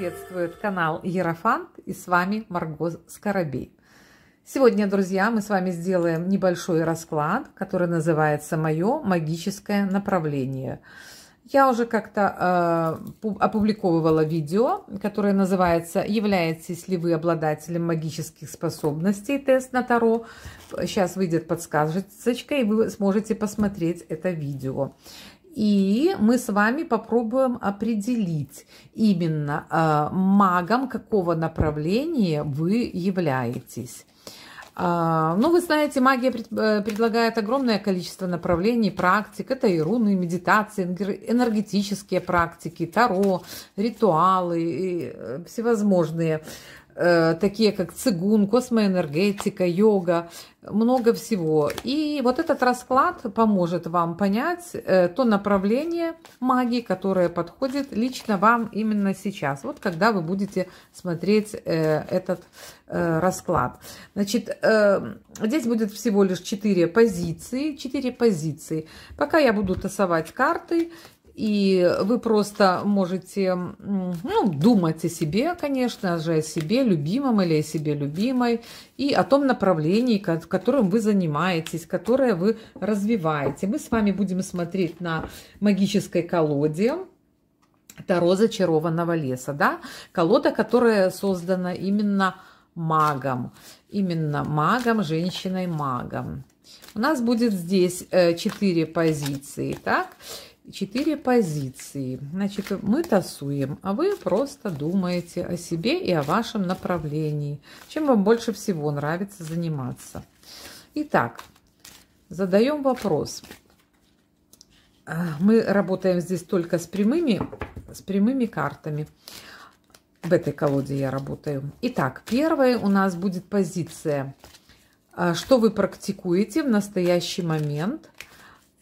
приветствует канал Ерофант и с вами Марго Скоробей. Сегодня, друзья, мы с вами сделаем небольшой расклад, который называется «Мое магическое направление». Я уже как-то э, опубликовывала видео, которое называется «Являетесь ли вы обладателем магических способностей?» Тест на Таро. Сейчас выйдет подсказочка, и вы сможете посмотреть это видео. И мы с вами попробуем определить именно а, магом какого направления вы являетесь. А, ну, вы знаете, магия э, предлагает огромное количество направлений, практик. Это и руны, и медитации, энергетические практики, таро, ритуалы, э, всевозможные Э, такие как цигун, космоэнергетика, йога, много всего. И вот этот расклад поможет вам понять э, то направление магии, которое подходит лично вам именно сейчас, вот когда вы будете смотреть э, этот расклад. Значит, здесь будет всего лишь 4 позиции, 4 позиции. Пока я буду тасовать карты, и вы просто можете ну, думать о себе, конечно же, о себе любимом или о себе любимой, и о том направлении, которым вы занимаетесь, которое вы развиваете. Мы с вами будем смотреть на магической колоде. Таро зачарованного леса, да, колода, которая создана именно магом, именно магом, женщиной-магом. У нас будет здесь э, четыре позиции, так, четыре позиции. Значит, мы тасуем, а вы просто думаете о себе и о вашем направлении, чем вам больше всего нравится заниматься. Итак, задаем вопрос. А, мы работаем здесь только с прямыми, с прямыми картами. В этой колоде я работаю. Итак, первая у нас будет позиция. А, что вы практикуете в настоящий момент –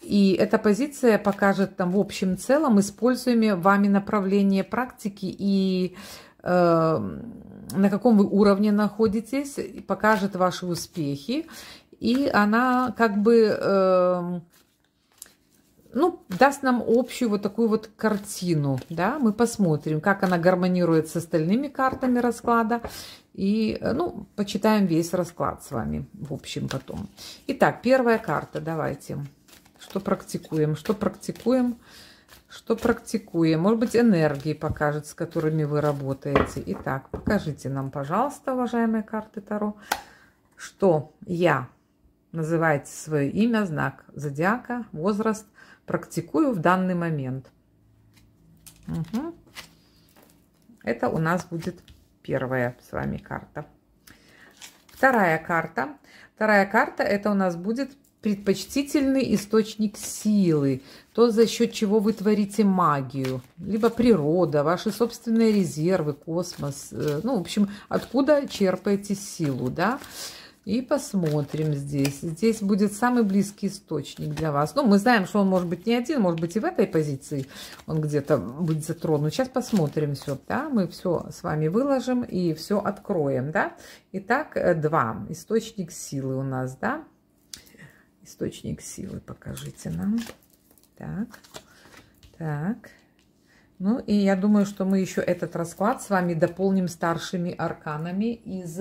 и эта позиция покажет там в общем целом используемые вами направления практики и э, на каком вы уровне находитесь, покажет ваши успехи. И она как бы э, ну, даст нам общую вот такую вот картину. Да? Мы посмотрим, как она гармонирует с остальными картами расклада. И, э, ну, почитаем весь расклад с вами, в общем, потом. Итак, первая карта, давайте. Давайте. Что практикуем? Что практикуем? Что практикуем? Может быть, энергии покажет, с которыми вы работаете. Итак, покажите нам, пожалуйста, уважаемые карты Таро, что я, называете свое имя, знак зодиака, возраст, практикую в данный момент. Угу. Это у нас будет первая с вами карта. Вторая карта. Вторая карта это у нас будет предпочтительный источник силы, то, за счет чего вы творите магию, либо природа, ваши собственные резервы, космос, э, ну, в общем, откуда черпаете силу, да, и посмотрим здесь. Здесь будет самый близкий источник для вас. Ну, мы знаем, что он может быть не один, может быть и в этой позиции он где-то будет затронут. Сейчас посмотрим все, да, мы все с вами выложим и все откроем, да. Итак, э, два, источник силы у нас, да. Источник силы покажите нам. Так, так. Ну и я думаю, что мы еще этот расклад с вами дополним старшими арканами из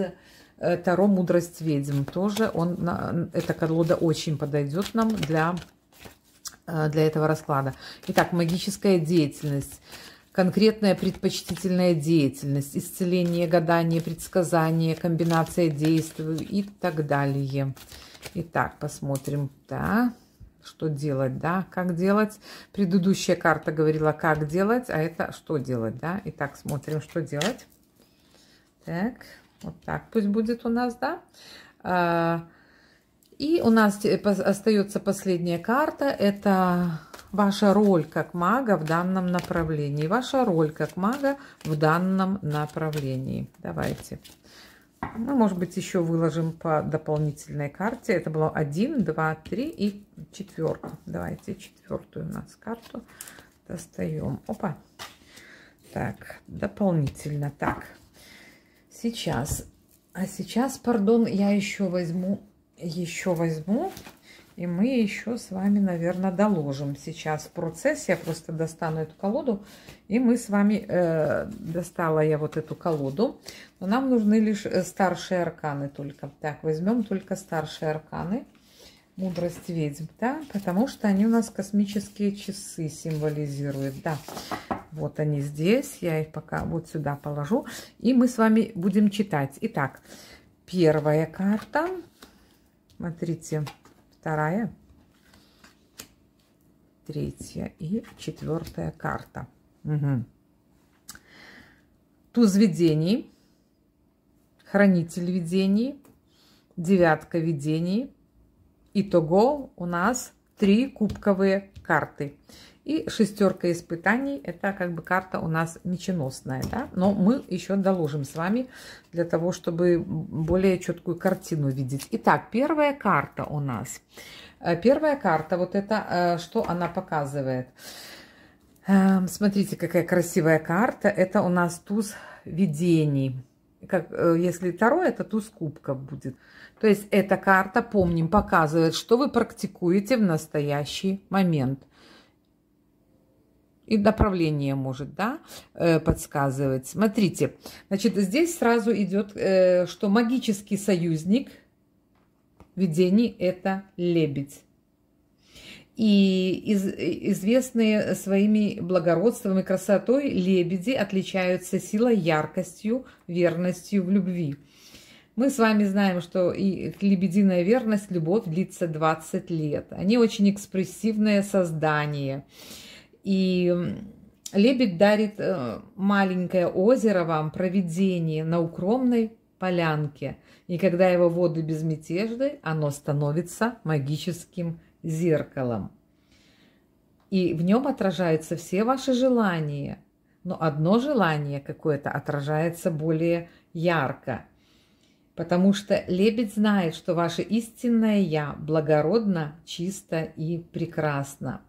э, Таро «Мудрость ведьм». Тоже он, эта колода очень подойдет нам для, э, для этого расклада. Итак, магическая деятельность конкретная предпочтительная деятельность, исцеление, гадание, предсказание, комбинация действий и так далее. Итак, посмотрим, да, что делать, да, как делать. Предыдущая карта говорила, как делать, а это что делать, да. Итак, смотрим, что делать. Так, вот так пусть будет у нас, да. А, и у нас остается последняя карта. Это ваша роль как мага в данном направлении. Ваша роль как мага в данном направлении. Давайте. Ну, может быть, еще выложим по дополнительной карте. Это было 1, 2, 3 и четверка. Давайте четвертую у нас карту достаем. Опа. Так, дополнительно. Так, сейчас. А сейчас, пардон, я еще возьму, еще возьму и мы еще с вами, наверное, доложим сейчас процесс. Я просто достану эту колоду. И мы с вами... Э, достала я вот эту колоду. Но нам нужны лишь э, старшие арканы только. Так, возьмем только старшие арканы. Мудрость ведьм, да? Потому что они у нас космические часы символизируют, да. Вот они здесь. Я их пока вот сюда положу. И мы с вами будем читать. Итак, первая карта. Смотрите. Смотрите вторая, третья и четвертая карта. Угу. Туз видений, хранитель видений, девятка видений. Итого у нас три кубковые карты. И шестерка испытаний, это как бы карта у нас меченосная, да? Но мы еще доложим с вами для того, чтобы более четкую картину видеть. Итак, первая карта у нас. Э, первая карта, вот это, э, что она показывает. Эм, смотрите, какая красивая карта. Это у нас туз видений. Как, э, если второе, это туз кубков будет. То есть эта карта, помним, показывает, что вы практикуете в настоящий момент. И направление может, да, э, подсказывать. Смотрите, значит, здесь сразу идет, э, что магический союзник видений – это лебедь и из, известные своими благородством и красотой лебеди отличаются силой, яркостью, верностью в любви. Мы с вами знаем, что и лебединая верность, любовь длится 20 лет. Они очень экспрессивное создание. И лебедь дарит э, маленькое озеро вам, проведение на укромной полянке. И когда его воды безмятежны, оно становится магическим зеркалом. И в нем отражаются все ваши желания. Но одно желание какое-то отражается более ярко – потому что лебедь знает, что ваше истинное «я» благородно, чисто и прекрасно.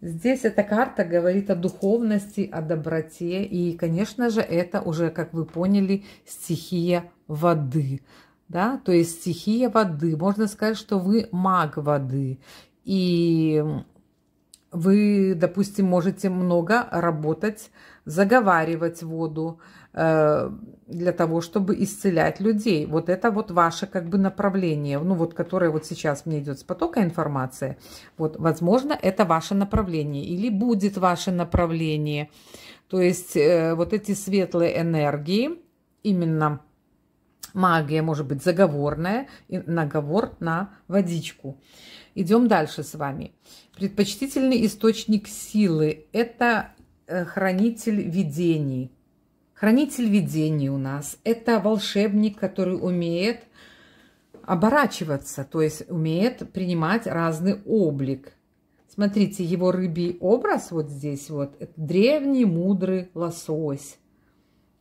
Здесь эта карта говорит о духовности, о доброте, и, конечно же, это уже, как вы поняли, стихия воды. Да? То есть стихия воды. Можно сказать, что вы маг воды. И вы, допустим, можете много работать, заговаривать воду э, для того, чтобы исцелять людей. Вот это вот ваше как бы направление, ну вот которое вот сейчас мне идет с потока информации. Вот, возможно, это ваше направление или будет ваше направление. То есть э, вот эти светлые энергии, именно магия, может быть, заговорная, наговор на водичку – Идем дальше с вами. Предпочтительный источник силы – это э, хранитель видений. Хранитель видений у нас – это волшебник, который умеет оборачиваться, то есть умеет принимать разный облик. Смотрите, его рыбий образ вот здесь вот – это древний мудрый лосось.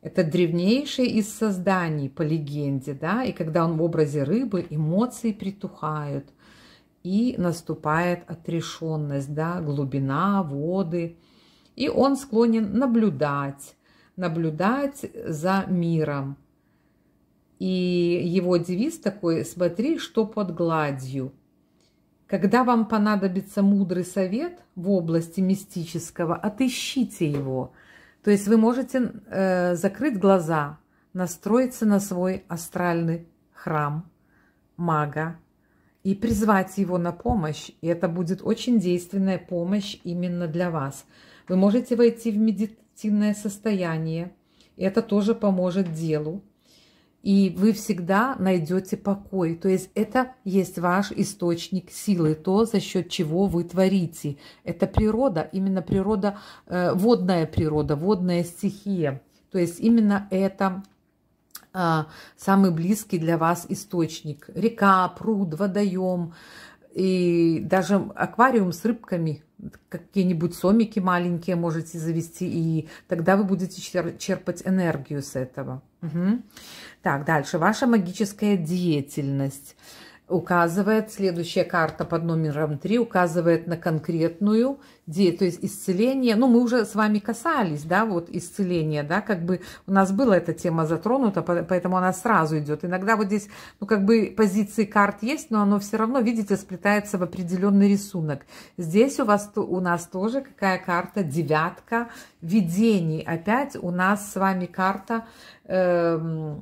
Это древнейший из созданий по легенде, да, и когда он в образе рыбы, эмоции притухают и наступает отрешенность, да, глубина, воды. И он склонен наблюдать, наблюдать за миром. И его девиз такой «Смотри, что под гладью». Когда вам понадобится мудрый совет в области мистического, отыщите его. То есть вы можете э, закрыть глаза, настроиться на свой астральный храм мага, и призвать его на помощь, и это будет очень действенная помощь именно для вас. Вы можете войти в медитативное состояние, и это тоже поможет делу. И вы всегда найдете покой. То есть это есть ваш источник силы, то, за счет чего вы творите. Это природа, именно природа, э, водная природа, водная стихия. То есть именно это а, самый близкий для вас источник. Река, пруд, водоем и даже аквариум с рыбками, какие-нибудь сомики маленькие можете завести, и тогда вы будете черпать энергию с этого. Угу. Так, дальше. Ваша магическая деятельность – указывает, следующая карта под номером 3 указывает на конкретную то есть исцеление. Ну, мы уже с вами касались, да, вот исцеления, да, как бы у нас была эта тема затронута, поэтому она сразу идет. Иногда вот здесь, ну, как бы позиции карт есть, но оно все равно, видите, сплетается в определенный рисунок. Здесь у вас, у нас тоже какая карта? Девятка видений. Опять у нас с вами карта... Э,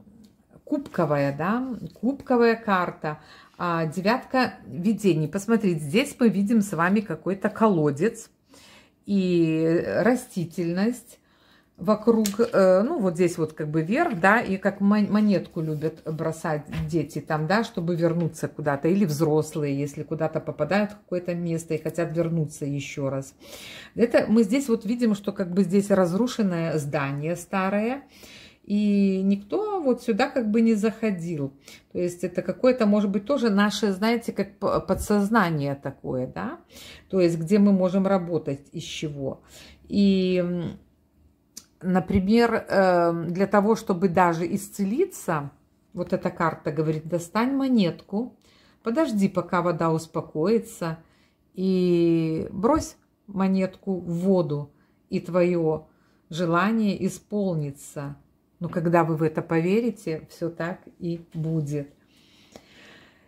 кубковая, да, кубковая карта. А, девятка видений. Посмотрите, здесь мы видим с вами какой-то колодец и растительность вокруг, э, ну, вот здесь вот как бы вверх, да, и как монетку любят бросать дети там, да, чтобы вернуться куда-то, или взрослые, если куда-то попадают в какое-то место и хотят вернуться еще раз. Это мы здесь вот видим, что как бы здесь разрушенное здание старое, и никто вот сюда как бы не заходил. То есть это какое-то, может быть, тоже наше, знаете, как подсознание такое, да, то есть где мы можем работать, из чего. И, например, эм, для того, чтобы даже исцелиться, вот эта карта говорит, достань монетку, подожди, пока вода успокоится, и брось монетку в воду, и твое желание исполнится – но ну, когда вы в это поверите, все так и будет.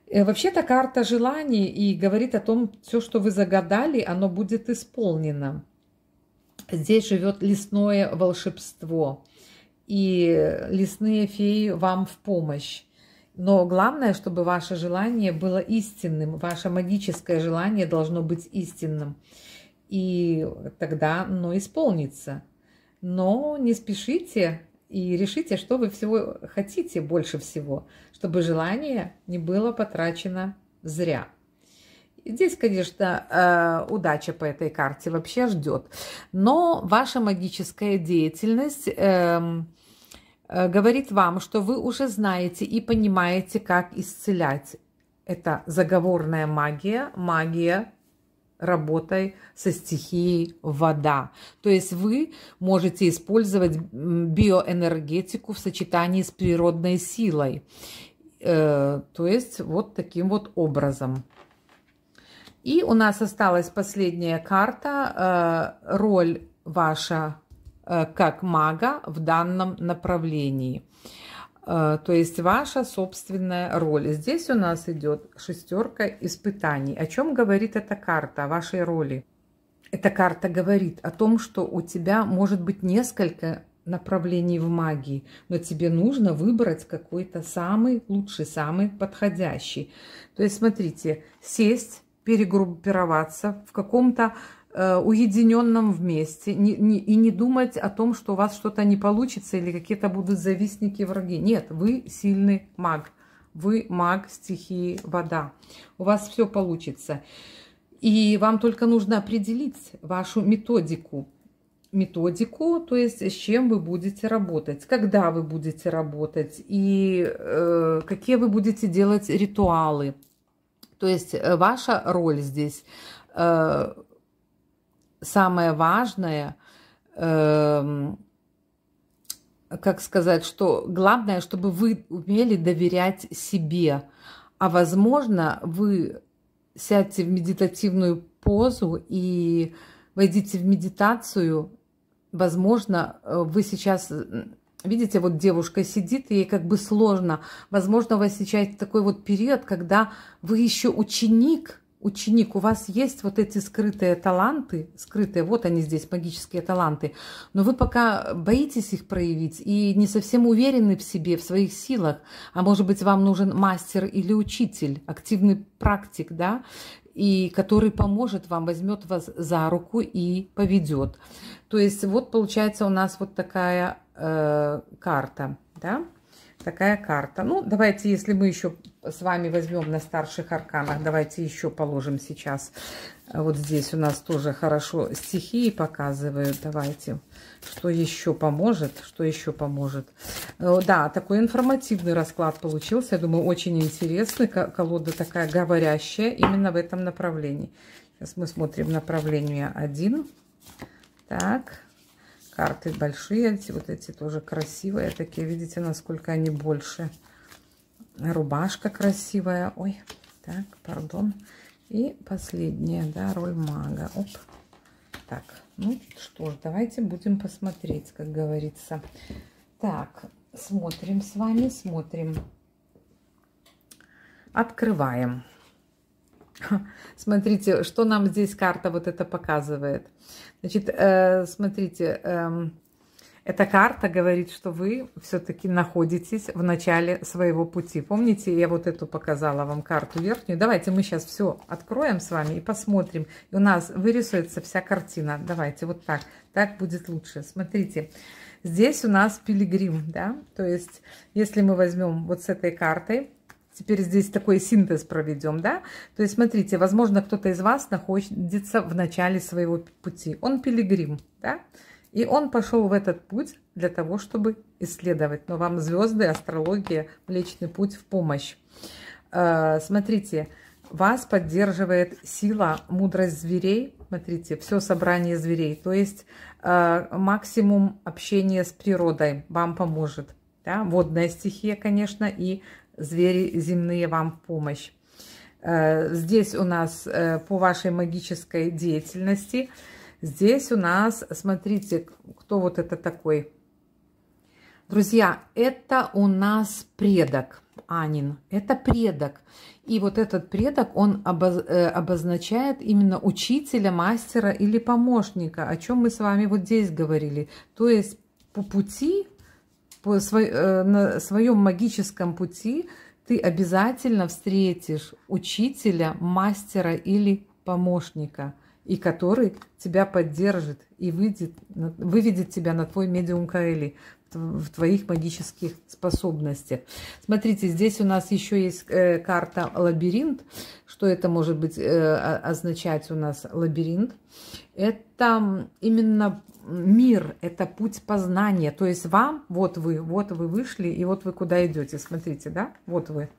Э, вообще-то карта желаний и говорит о том, все, что вы загадали, оно будет исполнено. Здесь живет лесное волшебство, и лесные феи вам в помощь. Но главное, чтобы ваше желание было истинным, ваше магическое желание должно быть истинным. И тогда оно исполнится. Но не спешите и решите, что вы всего хотите больше всего, чтобы желание не было потрачено зря. Здесь, конечно, э, удача по этой карте вообще ждет, но ваша магическая деятельность эм, э, говорит вам, что вы уже знаете и понимаете, как исцелять. Это заговорная магия, магия работой со стихией вода. То есть вы можете использовать биоэнергетику в сочетании с природной силой. Э, то есть вот таким вот образом. И у нас осталась последняя карта, э, роль ваша э, как мага в данном направлении. Э, то есть ваша собственная роль. Здесь у нас идет шестерка испытаний. О чем говорит эта карта, о вашей роли? Эта карта говорит о том, что у тебя может быть несколько направлений в магии, но тебе нужно выбрать какой-то самый лучший, самый подходящий. То есть, смотрите, сесть, перегруппироваться в каком-то Э, уединенном вместе не, не, и не думать о том, что у вас что-то не получится или какие-то будут завистники, враги. Нет, вы сильный маг. Вы маг стихии вода. У вас все получится. И вам только нужно определить вашу методику. Методику, то есть с чем вы будете работать, когда вы будете работать и э, какие вы будете делать ритуалы. То есть э, ваша роль здесь э, самое важное, эм, как сказать, что главное, чтобы вы умели доверять себе. А возможно, вы сядьте в медитативную позу и войдите в медитацию. Возможно, э, вы сейчас Видите, вот девушка сидит, ей как бы сложно. Возможно, у вас сейчас такой вот период, когда вы еще ученик, ученик, у вас есть вот эти скрытые таланты, скрытые, вот они здесь, магические таланты, но вы пока боитесь их проявить и не совсем уверены в себе, в своих силах, а может быть вам нужен мастер или учитель, активный практик, да, и который поможет вам, возьмет вас за руку и поведет. То есть вот получается у нас вот такая э, карта, да, такая карта. Ну, давайте, если мы еще с вами возьмем на старших арканах. Давайте еще положим сейчас. Вот здесь у нас тоже хорошо стихии показывают. Давайте, что еще поможет, что еще поможет. Э, да, такой информативный расклад получился. Я думаю, очень интересный. Колода такая говорящая именно в этом направлении. Сейчас мы смотрим направление 1. Так, карты большие. Вот эти тоже красивые такие. Видите, насколько они больше. Больше рубашка красивая. Ой, так, пардон. И последняя, да, роль мага. Оп. Так, ну что ж, давайте будем посмотреть, как говорится. Так, смотрим с вами, смотрим. Открываем. Смотрите, что нам здесь карта вот это показывает. Значит, э, смотрите, э, эта карта говорит, что вы все-таки находитесь в начале своего пути. Помните, я вот эту показала вам карту верхнюю. Давайте мы сейчас все откроем с вами и посмотрим. И у нас вырисуется вся картина. Давайте вот так. Так будет лучше. Смотрите. Здесь у нас пилигрим, да, то есть если мы возьмем вот с этой картой, Теперь здесь такой синтез проведем, да? То есть, смотрите, возможно, кто-то из вас находится в начале своего пути. Он пилигрим, да? И он пошел в этот путь для того, чтобы исследовать. Но вам звезды, астрология, Млечный Путь в помощь. Э, смотрите, вас поддерживает сила, мудрость зверей. Смотрите, все собрание зверей. То есть э, максимум общения с природой вам поможет. Да? Водная стихия, конечно, и звери земные вам в помощь. Э, здесь у нас по вашей магической деятельности – Здесь у нас, смотрите, кто вот это такой. Друзья, это у нас предок Анин. Это предок. И вот этот предок, он э, обозначает именно учителя, мастера или помощника, о чем мы с вами вот здесь говорили. То есть по пути, по свой, э, на своем магическом пути ты обязательно встретишь учителя, мастера или помощника – и который тебя поддержит и выйдет, выведет тебя на твой медиум Каэли, в твоих магических способностях. Смотрите, здесь у нас еще есть э, карта лабиринт. Что это может быть э, означать у нас лабиринт? Это именно мир, это путь познания. То есть вам, вот вы, вот вы вышли, и вот вы куда идете. Смотрите, да? Вот вы.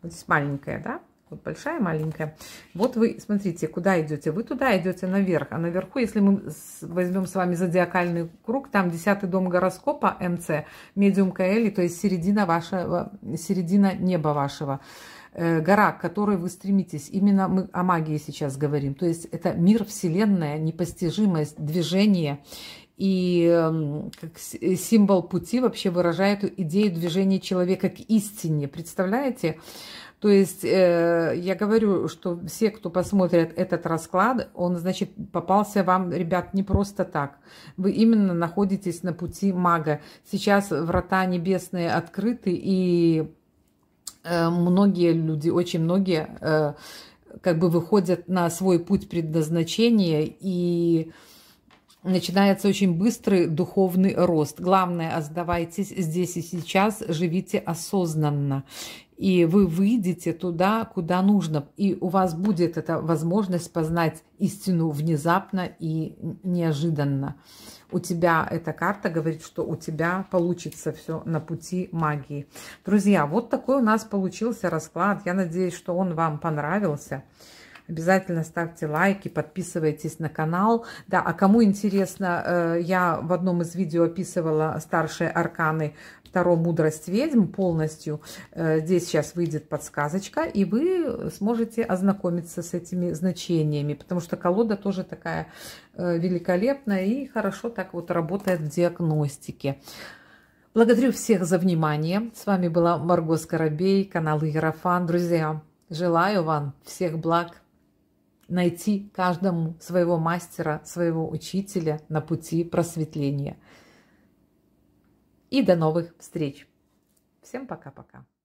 Вот здесь маленькая, да? Вот большая, маленькая. Вот вы, смотрите, куда идете. Вы туда идете наверх. А наверху, если мы возьмем с вами зодиакальный круг, там десятый дом гороскопа МЦ, медиум Каэли, то есть середина, вашего, середина неба вашего э, гора, к которой вы стремитесь. Именно мы о магии сейчас говорим. То есть это мир, вселенная, непостижимость, движение. И эм, как э, символ пути вообще выражает идею движения человека к истине. Представляете? То есть э, я говорю, что все, кто посмотрят этот расклад, он, значит, попался вам, ребят, не просто так. Вы именно находитесь на пути мага. Сейчас врата небесные открыты, и э, многие люди, очень многие, э, как бы выходят на свой путь предназначения и начинается очень быстрый духовный рост. Главное, оставайтесь здесь и сейчас, живите осознанно. И вы выйдете туда, куда нужно. И у вас будет эта возможность познать истину внезапно и неожиданно. У тебя эта карта говорит, что у тебя получится все на пути магии. Друзья, вот такой у нас получился расклад. Я надеюсь, что он вам понравился. Обязательно ставьте лайки, подписывайтесь на канал. Да, а кому интересно, э, я в одном из видео описывала старшие арканы Таро «Мудрость ведьм» полностью. Э, здесь сейчас выйдет подсказочка, и вы сможете ознакомиться с этими значениями, потому что колода тоже такая э, великолепная и хорошо так вот работает в диагностике. Благодарю всех за внимание. С вами была Марго Скоробей, канал Иерофан. Друзья, желаю вам всех благ, найти каждому своего мастера, своего учителя на пути просветления. И до новых встреч. Всем пока-пока.